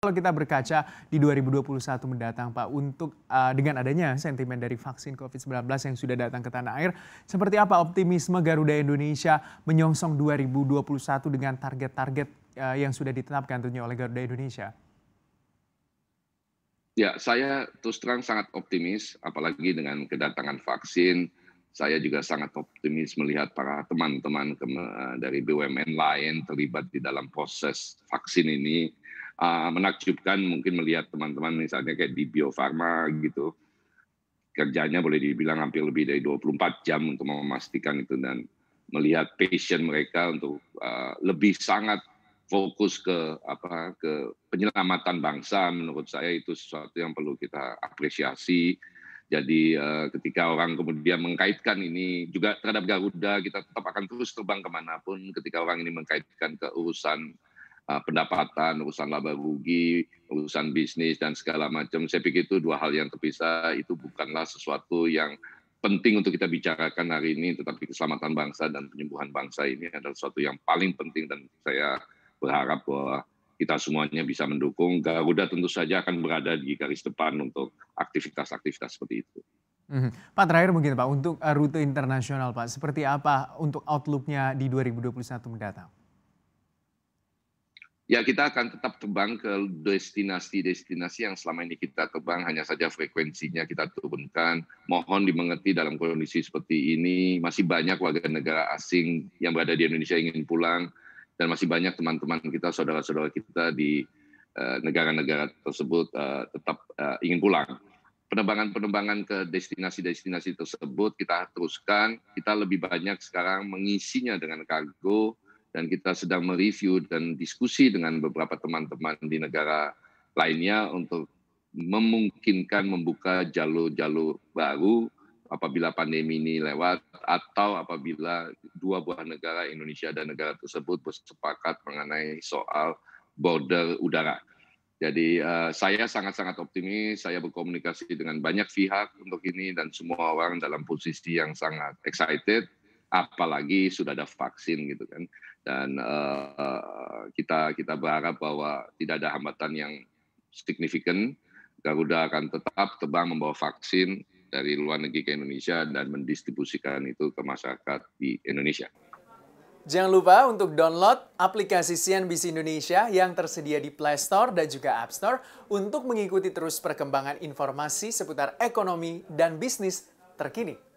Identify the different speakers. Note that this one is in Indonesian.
Speaker 1: Kalau kita berkaca di 2021 mendatang Pak untuk uh, dengan adanya sentimen dari vaksin COVID-19 yang sudah datang ke tanah air, seperti apa optimisme Garuda Indonesia menyongsong 2021 dengan target-target uh, yang sudah ditetapkan tentunya oleh Garuda Indonesia?
Speaker 2: Ya, saya terus terang sangat optimis apalagi dengan kedatangan vaksin saya juga sangat optimis melihat para teman-teman eh, dari BUMN lain terlibat di dalam proses vaksin ini. Eh, menakjubkan mungkin melihat teman-teman misalnya kayak di Bio Farma gitu, kerjanya boleh dibilang hampir lebih dari 24 jam untuk memastikan itu dan melihat passion mereka untuk eh, lebih sangat fokus ke apa ke penyelamatan bangsa menurut saya itu sesuatu yang perlu kita apresiasi jadi eh, ketika orang kemudian mengkaitkan ini juga terhadap Garuda, kita tetap akan terus terbang kemanapun ketika orang ini mengkaitkan ke urusan uh, pendapatan, urusan laba rugi, urusan bisnis dan segala macam. Saya pikir itu dua hal yang terpisah itu bukanlah sesuatu yang penting untuk kita bicarakan hari ini, tetapi keselamatan bangsa dan penyembuhan bangsa ini adalah sesuatu yang paling penting dan saya berharap bahwa kita semuanya bisa mendukung. Garuda tentu saja akan berada di garis depan untuk aktivitas-aktivitas seperti itu. Mhm.
Speaker 1: Pak terakhir mungkin Pak untuk eh, rute internasional Pak seperti apa untuk outlooknya di 2021 mendatang?
Speaker 2: Ya kita akan tetap terbang ke destinasi-destinasi yang selama ini kita terbang hanya saja frekuensinya kita turunkan. Mohon dimengerti dalam kondisi seperti ini masih banyak warga negara asing yang berada di Indonesia ingin pulang dan masih banyak teman-teman kita, saudara-saudara kita di eh, negara-negara tersebut eh, tetap eh, ingin pulang. Penerbangan-penerbangan ke destinasi-destinasi tersebut kita teruskan. Kita lebih banyak sekarang mengisinya dengan kargo dan kita sedang mereview dan diskusi dengan beberapa teman-teman di negara lainnya untuk memungkinkan membuka jalur-jalur baru apabila pandemi ini lewat atau apabila dua buah negara Indonesia dan negara tersebut bersepakat mengenai soal border udara. Jadi uh, saya sangat-sangat optimis, saya berkomunikasi dengan banyak pihak untuk ini dan semua orang dalam posisi yang sangat excited, apalagi sudah ada vaksin gitu kan. Dan uh, kita kita berharap bahwa tidak ada hambatan yang signifikan. Garuda akan tetap terbang membawa vaksin dari luar negeri ke Indonesia dan mendistribusikan itu ke masyarakat di Indonesia.
Speaker 1: Jangan lupa untuk download aplikasi CNBC Indonesia yang tersedia di Play Store dan juga App Store untuk mengikuti terus perkembangan informasi seputar ekonomi dan bisnis terkini.